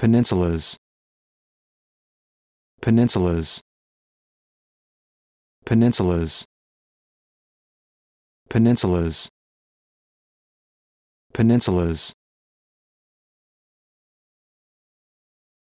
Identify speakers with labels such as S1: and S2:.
S1: peninsulas peninsulas peninsulas peninsulas peninsulas